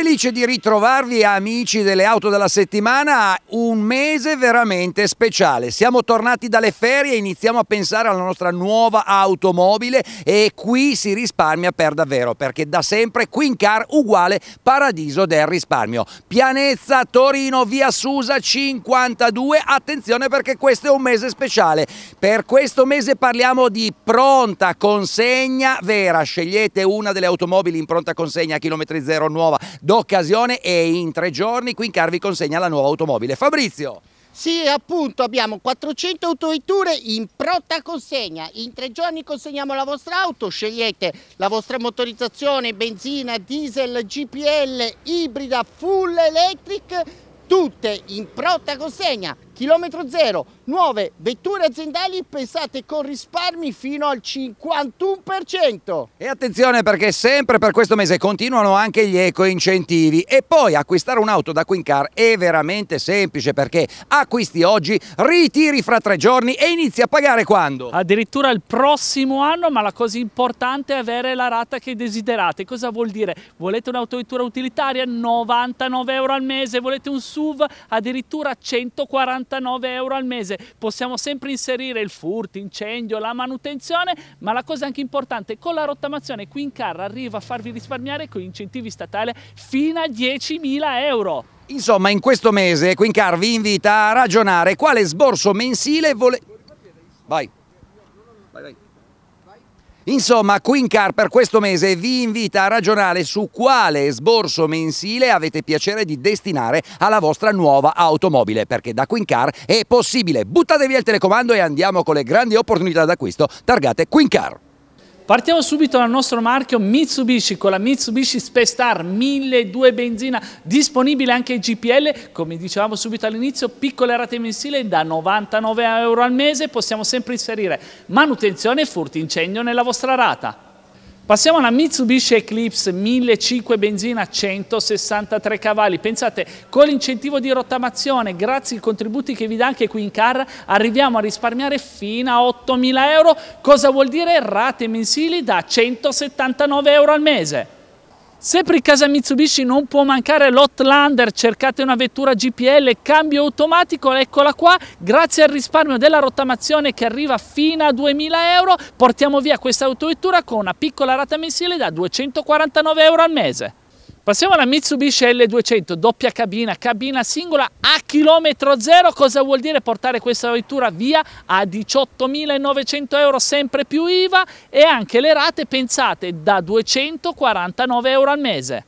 Felice di ritrovarvi amici delle auto della settimana, un mese veramente speciale. Siamo tornati dalle ferie, iniziamo a pensare alla nostra nuova automobile e qui si risparmia per davvero, perché da sempre Quincar uguale paradiso del risparmio. Pianezza Torino, via Susa 52, attenzione perché questo è un mese speciale. Per questo mese parliamo di pronta consegna vera, scegliete una delle automobili in pronta consegna a chilometri zero nuova d'occasione e in tre giorni qui in Carvi consegna la nuova automobile. Fabrizio! Sì, appunto, abbiamo 400 autovetture in pronta consegna. In tre giorni consegniamo la vostra auto, scegliete la vostra motorizzazione, benzina, diesel, GPL, ibrida, full electric, tutte in pronta consegna. Chilometro zero, nuove vetture aziendali pensate con risparmi fino al 51%. E attenzione perché sempre per questo mese continuano anche gli eco-incentivi. E poi acquistare un'auto da Quincar è veramente semplice perché acquisti oggi, ritiri fra tre giorni e inizi a pagare quando? Addirittura il prossimo anno, ma la cosa importante è avere la rata che desiderate. Cosa vuol dire? Volete un'autovettura utilitaria? 99 euro al mese. Volete un SUV? Addirittura 140 99 euro al mese. Possiamo sempre inserire il furto, incendio, la manutenzione, ma la cosa anche importante, con la rottamazione qui in Carra arriva a farvi risparmiare con incentivi statali fino a 10.000 euro. Insomma, in questo mese Quincar vi invita a ragionare quale sborso mensile volete... Vai. Vai, vai. Insomma, Quincar per questo mese vi invita a ragionare su quale sborso mensile avete piacere di destinare alla vostra nuova automobile, perché da Quincar è possibile. Buttatevi al telecomando e andiamo con le grandi opportunità d'acquisto targate Quincar. Partiamo subito dal nostro marchio Mitsubishi con la Mitsubishi Star 1200 benzina, disponibile anche in GPL, come dicevamo subito all'inizio, piccole rate mensile da 99 euro al mese, possiamo sempre inserire manutenzione e furti incendio nella vostra rata. Passiamo alla Mitsubishi Eclipse 1500 benzina 163 cavalli. Pensate, con l'incentivo di rottamazione, grazie ai contributi che vi dà anche qui in car, arriviamo a risparmiare fino a 8.000 euro. Cosa vuol dire? Rate mensili da 179 euro al mese. Sempre in casa Mitsubishi non può mancare l'Hotlander, cercate una vettura GPL, cambio automatico, eccola qua, grazie al risparmio della rottamazione che arriva fino a 2000 euro, portiamo via questa autovettura con una piccola rata mensile da 249 euro al mese. Passiamo alla Mitsubishi L200, doppia cabina, cabina singola a chilometro zero. Cosa vuol dire portare questa vettura via a 18.900 euro, sempre più IVA e anche le rate pensate da 249 euro al mese.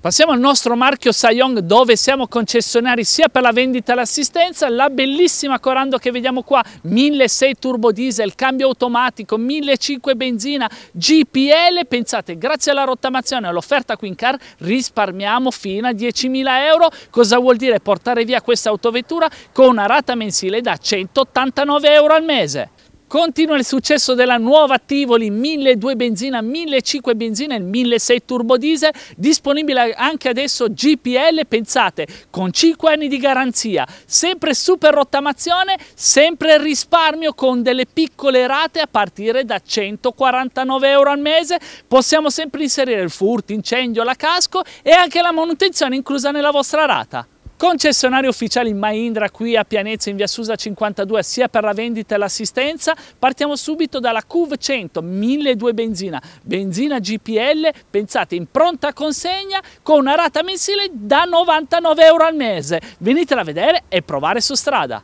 Passiamo al nostro marchio Sayong dove siamo concessionari sia per la vendita e l'assistenza, la bellissima Corando che vediamo qua, 1.6 turbo diesel, cambio automatico, 1.5 benzina, GPL, pensate grazie alla rottamazione e all'offerta Quincar risparmiamo fino a 10.000 euro, cosa vuol dire portare via questa autovettura con una rata mensile da 189 euro al mese. Continua il successo della nuova Tivoli 1.200 benzina, 1.500 benzina e 1.600 turbo diesel, disponibile anche adesso GPL, pensate, con 5 anni di garanzia, sempre super rottamazione, sempre risparmio con delle piccole rate a partire da 149 euro al mese, possiamo sempre inserire il furto, incendio, la casco e anche la manutenzione inclusa nella vostra rata. Concessionario ufficiale in Mahindra qui a Pianezza in via Susa 52 sia per la vendita e l'assistenza. Partiamo subito dalla CUV 100 1200 benzina, benzina GPL, pensate in pronta consegna con una rata mensile da 99 euro al mese. Venitela a vedere e provare su strada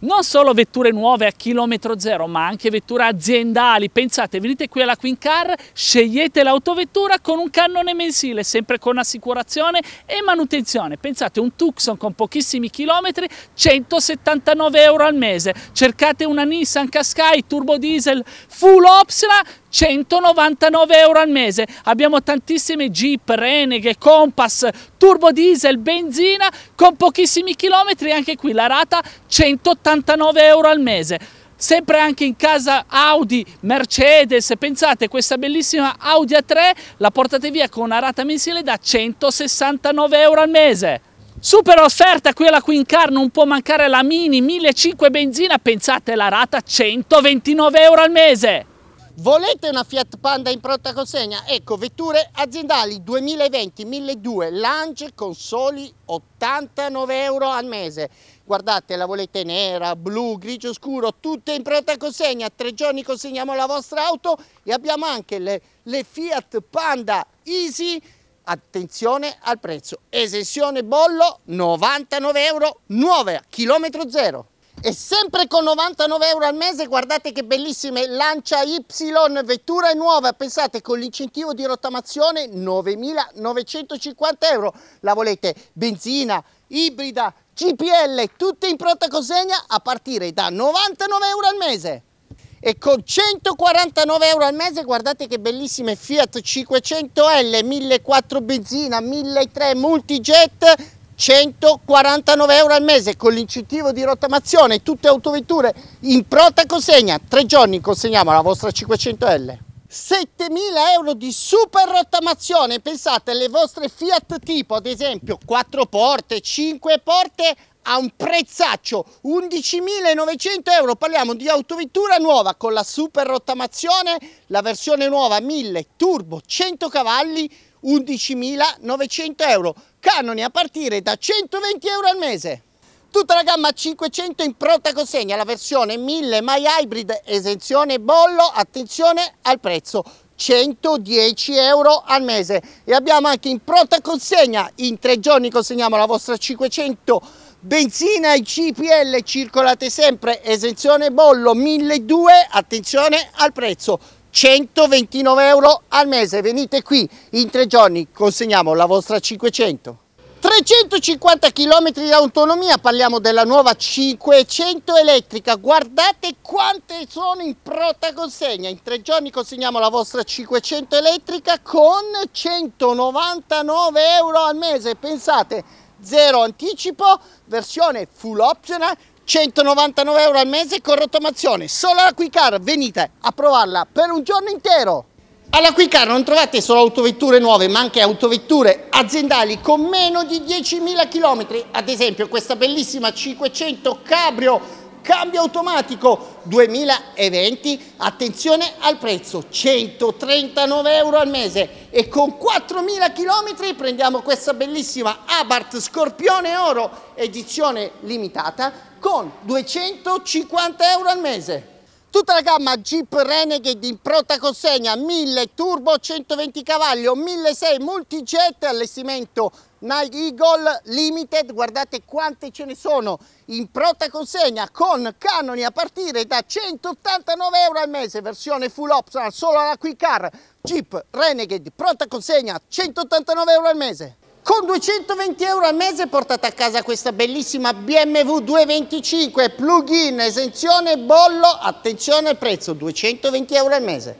non solo vetture nuove a chilometro zero, ma anche vetture aziendali. Pensate, venite qui alla Quincar, scegliete l'autovettura con un cannone mensile, sempre con assicurazione e manutenzione. Pensate, un Tucson con pochissimi chilometri, 179 euro al mese. Cercate una Nissan Qashqai turbo diesel full Opsla, 199 euro al mese. Abbiamo tantissime Jeep, Renegade, Compass, turbo diesel, benzina, con pochissimi chilometri. Anche qui la rata 180 89 euro al mese sempre anche in casa Audi, Mercedes, pensate questa bellissima Audi A3 la portate via con una rata mensile da 169 euro al mese. Super offerta qui alla Quincar, non può mancare la Mini 1.500 benzina, pensate la rata 129 euro al mese. Volete una Fiat Panda in pronta consegna? Ecco, vetture aziendali 2020 1002 Lange con soli 89 euro al mese. Guardate, la volete nera, blu, grigio scuro, tutte in pronta consegna. Tre giorni consegniamo la vostra auto e abbiamo anche le, le Fiat Panda Easy attenzione al prezzo, esenzione bollo 99 euro nuove, chilometro zero. E sempre con 99 euro al mese, guardate che bellissime, Lancia Y, vettura nuova, pensate con l'incentivo di rottamazione 9.950 euro. La volete benzina, ibrida, GPL, tutte in pronta consegna a partire da 99 euro al mese e con 149 euro al mese guardate che bellissime Fiat 500L 1.400 benzina 1.300 multijet 149 euro al mese con l'incentivo di rottamazione, tutte autovetture in pronta consegna, tre giorni consegniamo la vostra 500L. 7.000 euro di super rottamazione, pensate alle vostre Fiat tipo, ad esempio 4 porte, 5 porte a un prezzaccio 11.900 euro, parliamo di autovettura nuova con la super rottamazione, la versione nuova 1000 turbo 100 cavalli, 11.900 euro, canoni a partire da 120 euro al mese. Tutta la gamma 500 in pronta consegna, la versione 1000 My Hybrid, esenzione bollo, attenzione al prezzo, 110 euro al mese e abbiamo anche in pronta consegna in tre giorni consegniamo la vostra 500 benzina e CPL circolate sempre esenzione bollo 1200 attenzione al prezzo 129 euro al mese venite qui in tre giorni consegniamo la vostra 500 350 km di autonomia parliamo della nuova 500 elettrica guardate quante sono in pronta consegna in tre giorni consegniamo la vostra 500 elettrica con 199 euro al mese pensate zero anticipo versione full optional 199 euro al mese con rottamazione. Solo alla Quicar venite a provarla per un giorno intero. Alla Quicar non trovate solo autovetture nuove ma anche autovetture aziendali con meno di 10.000 km. Ad esempio questa bellissima 500 Cabrio cambio automatico 2020 attenzione al prezzo 139 euro al mese e con 4000 km prendiamo questa bellissima Abarth Scorpione Oro edizione limitata con 250 euro al mese. Tutta la gamma Jeep Renegade in pronta consegna, 1000 turbo 120 cavalli, 1600 multijet, allestimento Nike Eagle Limited, guardate quante ce ne sono in pronta consegna con canoni a partire da 189 euro al mese, versione full optional solo alla Quick Car, Jeep Renegade, pronta consegna 189 euro al mese. Con 220 euro al mese portate a casa questa bellissima BMW 225 plug-in, esenzione, bollo, attenzione al prezzo, 220 euro al mese.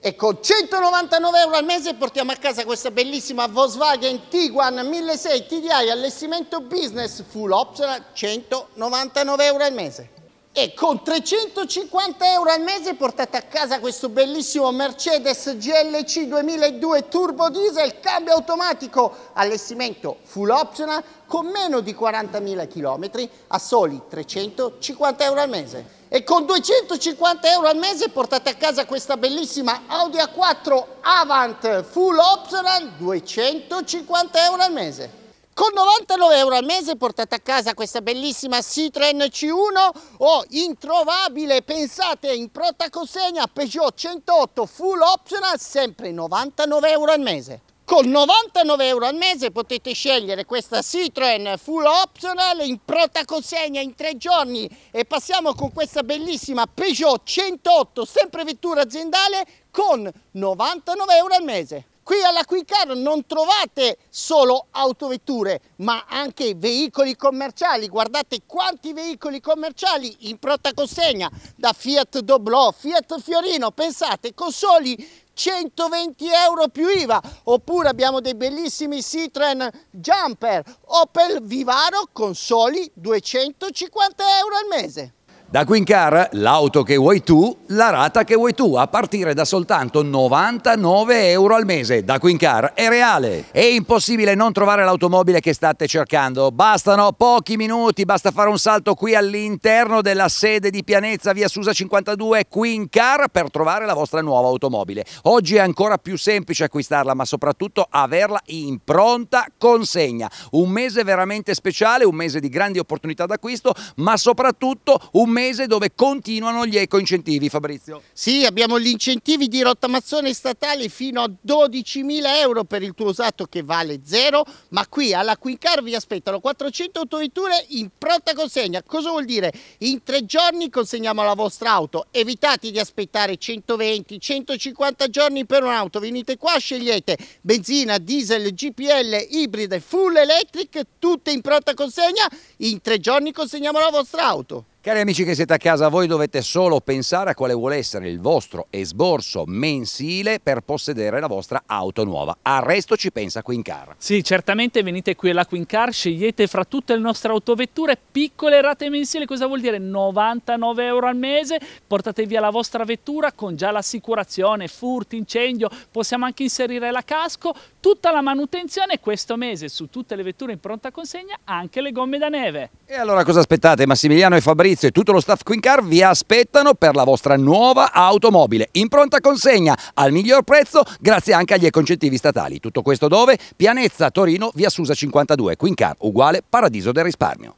E con 199 euro al mese portiamo a casa questa bellissima Volkswagen Tiguan 1600 TDI allestimento business full optional, 199 euro al mese e con 350 euro al mese portate a casa questo bellissimo Mercedes GLC 2002 turbo diesel cambio automatico allestimento full optional con meno di 40.000 km a soli 350 euro al mese e con 250 euro al mese portate a casa questa bellissima Audi A4 Avant full optional 250 euro al mese con 99 euro al mese portate a casa questa bellissima Citroen C1 o oh, introvabile, pensate, in pronta consegna Peugeot 108 full optional, sempre 99 euro al mese. Con 99 euro al mese potete scegliere questa Citroen Full Optional in pronta consegna in tre giorni e passiamo con questa bellissima Peugeot 108, sempre vettura aziendale, con 99 euro al mese. Qui alla Quick non trovate solo autovetture, ma anche veicoli commerciali. Guardate quanti veicoli commerciali in pronta consegna da Fiat Doblò, Fiat Fiorino. Pensate, con soli 120 euro più IVA oppure abbiamo dei bellissimi Citroen Jumper Opel Vivaro con soli 250 euro al mese da Quincar, l'auto che vuoi tu, la rata che vuoi tu, a partire da soltanto 99 euro al mese. Da Quincar è reale. È impossibile non trovare l'automobile che state cercando. Bastano pochi minuti, basta fare un salto qui all'interno della sede di Pianezza, via Susa 52, Quincar, per trovare la vostra nuova automobile. Oggi è ancora più semplice acquistarla, ma soprattutto averla in pronta consegna. Un mese veramente speciale, un mese di grandi opportunità d'acquisto, ma soprattutto un mese mese dove continuano gli ecoincentivi, Fabrizio. Sì, abbiamo gli incentivi di rottamazione statale fino a 12.000 euro per il tuo usato che vale zero, ma qui alla Quincar vi aspettano 400 autovetture in pronta consegna. Cosa vuol dire? In tre giorni consegniamo la vostra auto, evitate di aspettare 120, 150 giorni per un'auto, venite qua, scegliete benzina, diesel, GPL, ibride, full electric, tutte in pronta consegna, in tre giorni consegniamo la vostra auto. Cari amici che siete a casa, voi dovete solo pensare a quale vuole essere il vostro esborso mensile per possedere la vostra auto nuova. Al resto ci pensa Quincar. Sì, certamente venite qui alla Quincar, scegliete fra tutte le nostre autovetture piccole rate mensili, cosa vuol dire? 99 euro al mese, portate via la vostra vettura con già l'assicurazione, furti, incendio, possiamo anche inserire la casco, tutta la manutenzione questo mese su tutte le vetture in pronta consegna, anche le gomme da neve. E allora cosa aspettate? Massimiliano e Fabrizio Fabrizio e tutto lo staff Quincar vi aspettano per la vostra nuova automobile in pronta consegna al miglior prezzo grazie anche agli incentivi statali. Tutto questo dove? Pianezza Torino, via Susa 52, Quincar uguale Paradiso del risparmio.